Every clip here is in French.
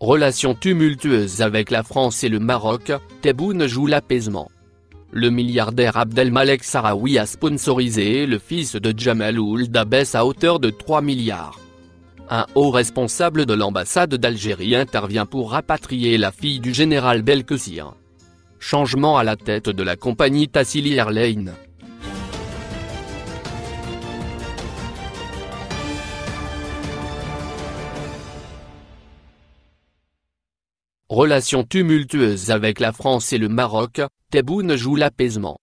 Relations tumultueuses avec la France et le Maroc, Tebboune joue l'apaisement. Le milliardaire Abdelmalek Sarawi a sponsorisé le fils de Jamaloul Ould à hauteur de 3 milliards. Un haut responsable de l'ambassade d'Algérie intervient pour rapatrier la fille du général Belkessir. Changement à la tête de la compagnie Tassili Airlines. relations tumultueuses avec la France et le Maroc, Tebboune joue l'apaisement.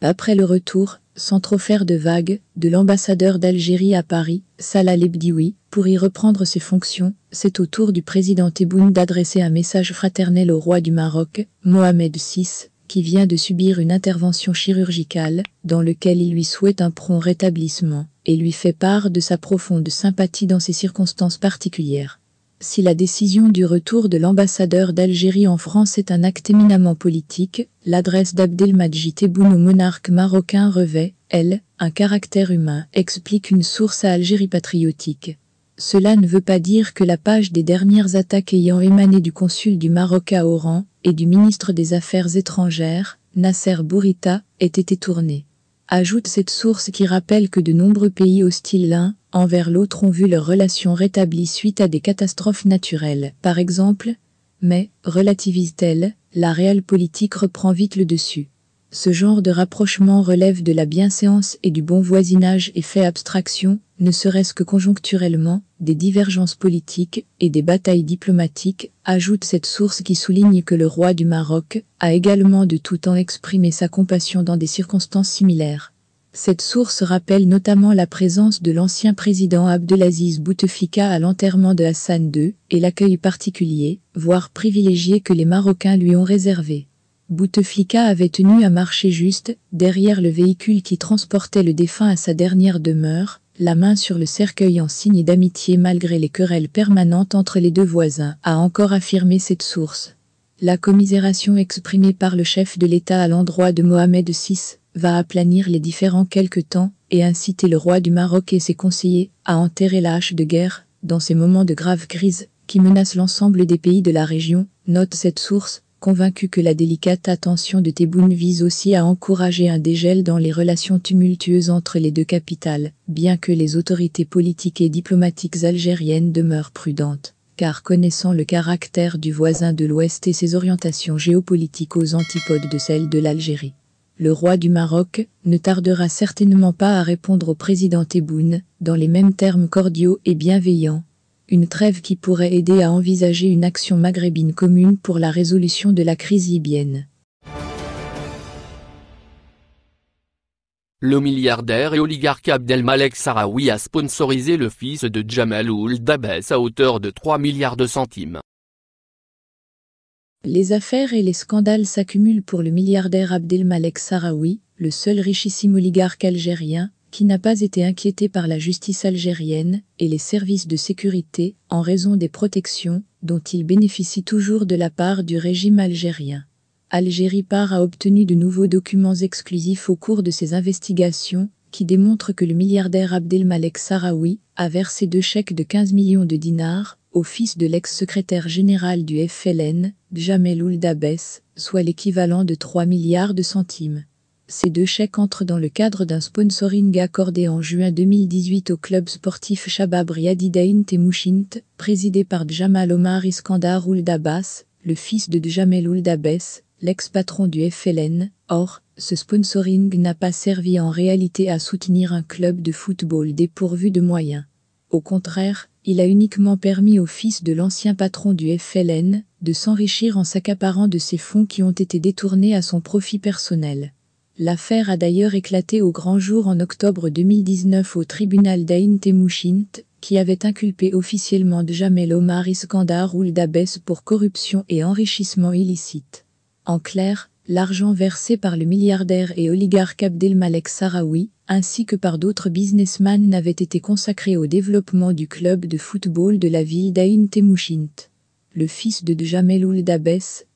Après le retour, sans trop faire de vagues, de l'ambassadeur d'Algérie à Paris, Salah Lebdioui, pour y reprendre ses fonctions, c'est au tour du président Tebboune d'adresser un message fraternel au roi du Maroc, Mohamed VI, qui vient de subir une intervention chirurgicale, dans lequel il lui souhaite un prompt rétablissement, et lui fait part de sa profonde sympathie dans ces circonstances particulières. Si la décision du retour de l'ambassadeur d'Algérie en France est un acte éminemment politique, l'adresse d'Abdelmajid Tebboune au monarque marocain revêt, elle, un caractère humain, explique une source à Algérie patriotique. Cela ne veut pas dire que la page des dernières attaques ayant émané du consul du Maroc à Oran et du ministre des Affaires étrangères, Nasser Bourita, ait été tournée. Ajoute cette source qui rappelle que de nombreux pays hostiles l'un envers l'autre ont vu leur relation rétablie suite à des catastrophes naturelles, par exemple, mais, relativise-t-elle, la réelle politique reprend vite le dessus. Ce genre de rapprochement relève de la bienséance et du bon voisinage et fait abstraction, ne serait-ce que conjoncturellement, des divergences politiques et des batailles diplomatiques, ajoute cette source qui souligne que le roi du Maroc a également de tout temps exprimé sa compassion dans des circonstances similaires. Cette source rappelle notamment la présence de l'ancien président Abdelaziz Bouteflika à l'enterrement de Hassan II et l'accueil particulier, voire privilégié que les Marocains lui ont réservé. Bouteflika avait tenu à marcher juste, derrière le véhicule qui transportait le défunt à sa dernière demeure, la main sur le cercueil en signe d'amitié malgré les querelles permanentes entre les deux voisins, a encore affirmé cette source. La commisération exprimée par le chef de l'État à l'endroit de Mohamed VI, va aplanir les différents quelque temps et inciter le roi du Maroc et ses conseillers à enterrer la hache de guerre dans ces moments de grave crise qui menacent l'ensemble des pays de la région, note cette source, convaincu que la délicate attention de Tebboune vise aussi à encourager un dégel dans les relations tumultueuses entre les deux capitales, bien que les autorités politiques et diplomatiques algériennes demeurent prudentes, car connaissant le caractère du voisin de l'Ouest et ses orientations géopolitiques aux antipodes de celles de l'Algérie, le roi du Maroc, ne tardera certainement pas à répondre au président Tebboune, dans les mêmes termes cordiaux et bienveillants. Une trêve qui pourrait aider à envisager une action maghrébine commune pour la résolution de la crise libyenne. Le milliardaire et oligarque Abdelmalek Sarawi a sponsorisé le fils de Jamal Ould Abbas à hauteur de 3 milliards de centimes. Les affaires et les scandales s'accumulent pour le milliardaire Abdelmalek Sarraoui, le seul richissime oligarque algérien, qui n'a pas été inquiété par la justice algérienne et les services de sécurité en raison des protections dont il bénéficie toujours de la part du régime algérien. Algérie Par a obtenu de nouveaux documents exclusifs au cours de ses investigations qui démontrent que le milliardaire Abdelmalek Sarraoui a versé deux chèques de 15 millions de dinars au fils de l'ex-secrétaire général du FLN, Djamel Ouldabès, soit l'équivalent de 3 milliards de centimes. Ces deux chèques entrent dans le cadre d'un sponsoring accordé en juin 2018 au club sportif Shabab Riadidain Temouchint, présidé par Djamal Omar Iskandar Ouldabas, le fils de Djamel Ouldabes, l'ex-patron du FLN. Or, ce sponsoring n'a pas servi en réalité à soutenir un club de football dépourvu de moyens. Au contraire, il a uniquement permis au fils de l'ancien patron du FLN de s'enrichir en s'accaparant de ses fonds qui ont été détournés à son profit personnel. L'affaire a d'ailleurs éclaté au grand jour en octobre 2019 au tribunal d'Aïn Temushint, qui avait inculpé officiellement Djamel Omar Iskandar Dabès pour corruption et enrichissement illicite. En clair, l'argent versé par le milliardaire et oligarque Abdelmalek Sarawi, ainsi que par d'autres businessmen n'avait été consacré au développement du club de football de la ville d'Aïn Temouchint. Le fils de Djamel Oul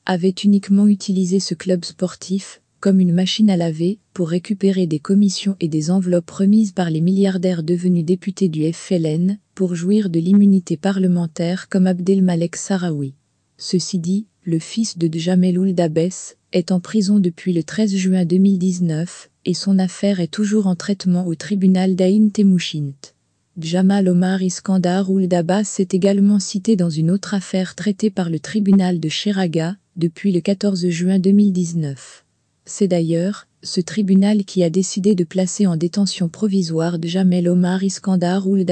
avait uniquement utilisé ce club sportif comme une machine à laver pour récupérer des commissions et des enveloppes remises par les milliardaires devenus députés du FLN pour jouir de l'immunité parlementaire comme Abdelmalek Sarawi. Ceci dit, le fils de Djamel Dabes est en prison depuis le 13 juin 2019 et son affaire est toujours en traitement au tribunal d'Aïn Temouchint. Djamal Omar Iskandar Oul est également cité dans une autre affaire traitée par le tribunal de Sheraga depuis le 14 juin 2019. C'est d'ailleurs ce tribunal qui a décidé de placer en détention provisoire Djamel Omar Iskandar Oul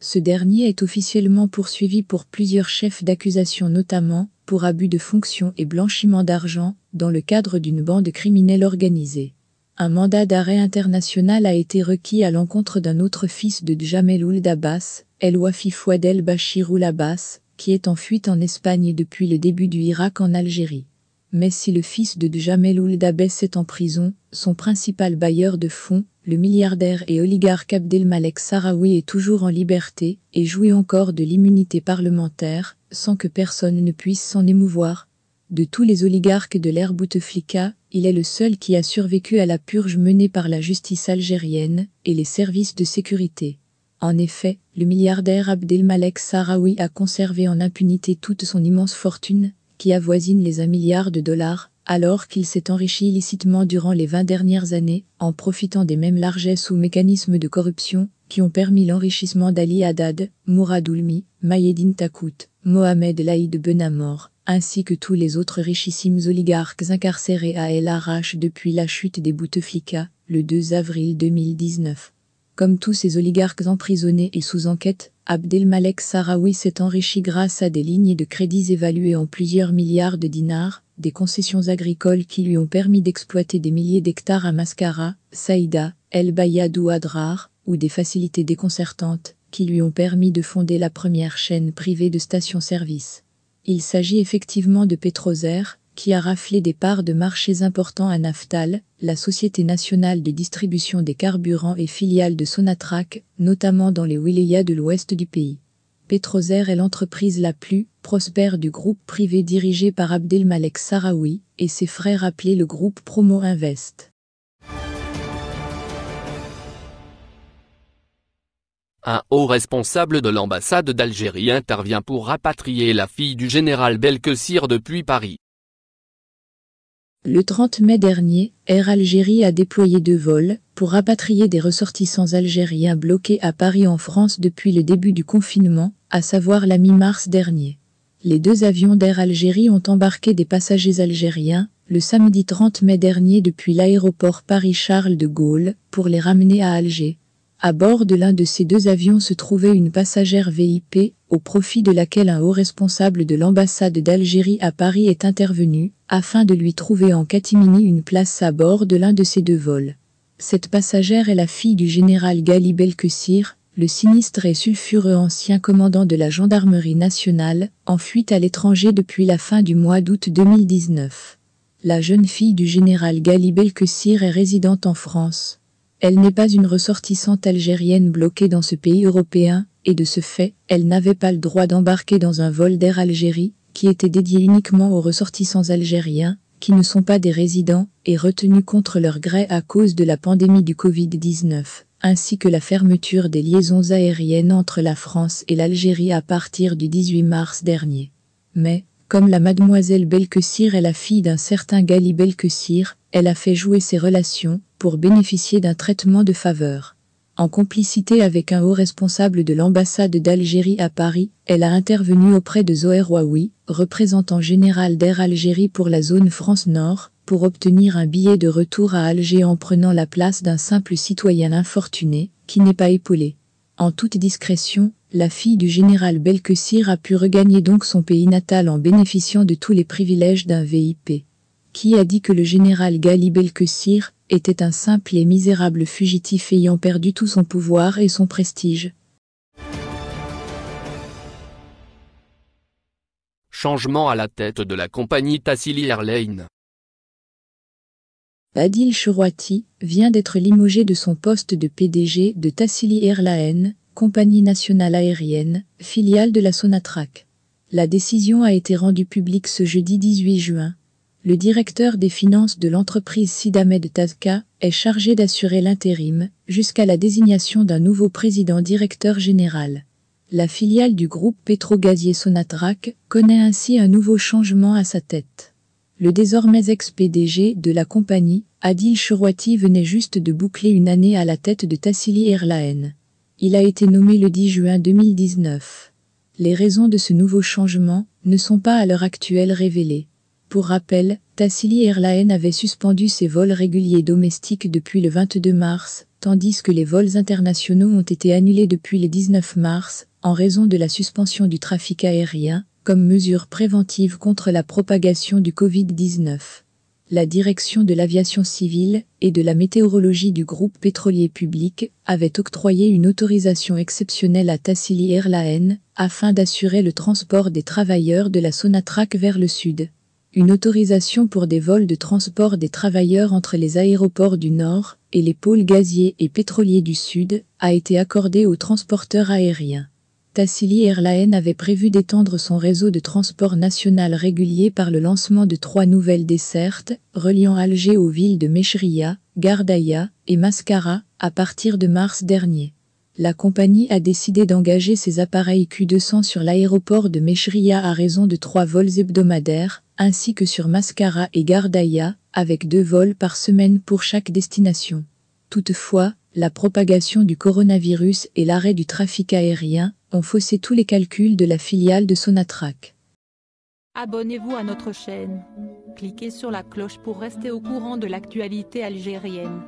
Ce dernier est officiellement poursuivi pour plusieurs chefs d'accusation notamment pour abus de fonction et blanchiment d'argent dans le cadre d'une bande criminelle organisée. Un mandat d'arrêt international a été requis à l'encontre d'un autre fils de Djamel Ould Abbas, El Wafi Fouad El Bachir Oul Abbas, qui est en fuite en Espagne depuis le début du Irak en Algérie. Mais si le fils de Djamel Ouldabès est en prison, son principal bailleur de fonds, le milliardaire et oligarque Abdelmalek Sarawi est toujours en liberté et jouit encore de l'immunité parlementaire, sans que personne ne puisse s'en émouvoir. De tous les oligarques de l'ère Bouteflika, il est le seul qui a survécu à la purge menée par la justice algérienne et les services de sécurité. En effet, le milliardaire Abdelmalek Sarawi a conservé en impunité toute son immense fortune, qui avoisine les 1 milliard de dollars, alors qu'il s'est enrichi illicitement durant les 20 dernières années, en profitant des mêmes largesses ou mécanismes de corruption qui ont permis l'enrichissement d'Ali Haddad, Mourad Oulmi, Mayedine Takout, Mohamed Laïd Benamor, ainsi que tous les autres richissimes oligarques incarcérés à El arrache depuis la chute des Bouteflika, le 2 avril 2019. Comme tous ces oligarques emprisonnés et sous enquête, Abdelmalek Sarawi s'est enrichi grâce à des lignes de crédits évaluées en plusieurs milliards de dinars, des concessions agricoles qui lui ont permis d'exploiter des milliers d'hectares à Mascara, Saïda, El Bayad ou Adrar, ou des facilités déconcertantes qui lui ont permis de fonder la première chaîne privée de stations-service. Il s'agit effectivement de Petrozer, qui a raflé des parts de marchés importants à Naftal, la Société nationale de distribution des carburants et filiale de Sonatrach, notamment dans les wilayas de l'ouest du pays. Petrozer est l'entreprise la plus prospère du groupe privé dirigé par Abdelmalek Sarawi et ses frères appelés le groupe Promo Invest. Un haut responsable de l'ambassade d'Algérie intervient pour rapatrier la fille du général Belkessir depuis Paris. Le 30 mai dernier, Air Algérie a déployé deux vols pour rapatrier des ressortissants algériens bloqués à Paris en France depuis le début du confinement, à savoir la mi-mars dernier. Les deux avions d'Air Algérie ont embarqué des passagers algériens le samedi 30 mai dernier depuis l'aéroport Paris-Charles de Gaulle pour les ramener à Alger. À bord de l'un de ces deux avions se trouvait une passagère VIP, au profit de laquelle un haut responsable de l'ambassade d'Algérie à Paris est intervenu, afin de lui trouver en catimini une place à bord de l'un de ces deux vols. Cette passagère est la fille du général Gali Kessir, le sinistre et sulfureux ancien commandant de la gendarmerie nationale, en fuite à l'étranger depuis la fin du mois d'août 2019. La jeune fille du général Gali Kessir est résidente en France. Elle n'est pas une ressortissante algérienne bloquée dans ce pays européen, et de ce fait, elle n'avait pas le droit d'embarquer dans un vol d'Air Algérie, qui était dédié uniquement aux ressortissants algériens, qui ne sont pas des résidents, et retenus contre leur gré à cause de la pandémie du Covid-19, ainsi que la fermeture des liaisons aériennes entre la France et l'Algérie à partir du 18 mars dernier. Mais, comme la mademoiselle Belkessir est la fille d'un certain Gali Belkessir, elle a fait jouer ses relations, pour bénéficier d'un traitement de faveur. En complicité avec un haut responsable de l'ambassade d'Algérie à Paris, elle a intervenu auprès de Zoër représentant général d'Air Algérie pour la zone France Nord, pour obtenir un billet de retour à Alger en prenant la place d'un simple citoyen infortuné, qui n'est pas épaulé. En toute discrétion, la fille du général Belkessir a pu regagner donc son pays natal en bénéficiant de tous les privilèges d'un VIP. Qui a dit que le général Galibel était un simple et misérable fugitif ayant perdu tout son pouvoir et son prestige Changement à la tête de la compagnie Tassili Airline Adil Chorwati vient d'être limogé de son poste de PDG de Tassili Airline, compagnie nationale aérienne, filiale de la Sonatrach. La décision a été rendue publique ce jeudi 18 juin le directeur des finances de l'entreprise Sidamed Tazka est chargé d'assurer l'intérim jusqu'à la désignation d'un nouveau président directeur général. La filiale du groupe pétrogazier Sonatrach connaît ainsi un nouveau changement à sa tête. Le désormais ex-PDG de la compagnie, Adil Chouati, venait juste de boucler une année à la tête de Tassili Erlaen. Il a été nommé le 10 juin 2019. Les raisons de ce nouveau changement ne sont pas à l'heure actuelle révélées. Pour rappel, Tassili Airlines avait suspendu ses vols réguliers domestiques depuis le 22 mars, tandis que les vols internationaux ont été annulés depuis le 19 mars, en raison de la suspension du trafic aérien, comme mesure préventive contre la propagation du Covid-19. La direction de l'aviation civile et de la météorologie du groupe pétrolier public avait octroyé une autorisation exceptionnelle à Tassili Airlines afin d'assurer le transport des travailleurs de la Sonatrach vers le sud une autorisation pour des vols de transport des travailleurs entre les aéroports du Nord et les pôles gaziers et pétroliers du Sud a été accordée aux transporteurs aériens. Tassili Airline avait prévu d'étendre son réseau de transport national régulier par le lancement de trois nouvelles dessertes, reliant Alger aux villes de Mechria, Gardaïa et Mascara, à partir de mars dernier. La compagnie a décidé d'engager ses appareils Q200 sur l'aéroport de Mechria à raison de trois vols hebdomadaires, ainsi que sur Mascara et Gardaïa, avec deux vols par semaine pour chaque destination. Toutefois, la propagation du coronavirus et l'arrêt du trafic aérien ont faussé tous les calculs de la filiale de Sonatrach. Abonnez-vous à notre chaîne. Cliquez sur la cloche pour rester au courant de l'actualité algérienne.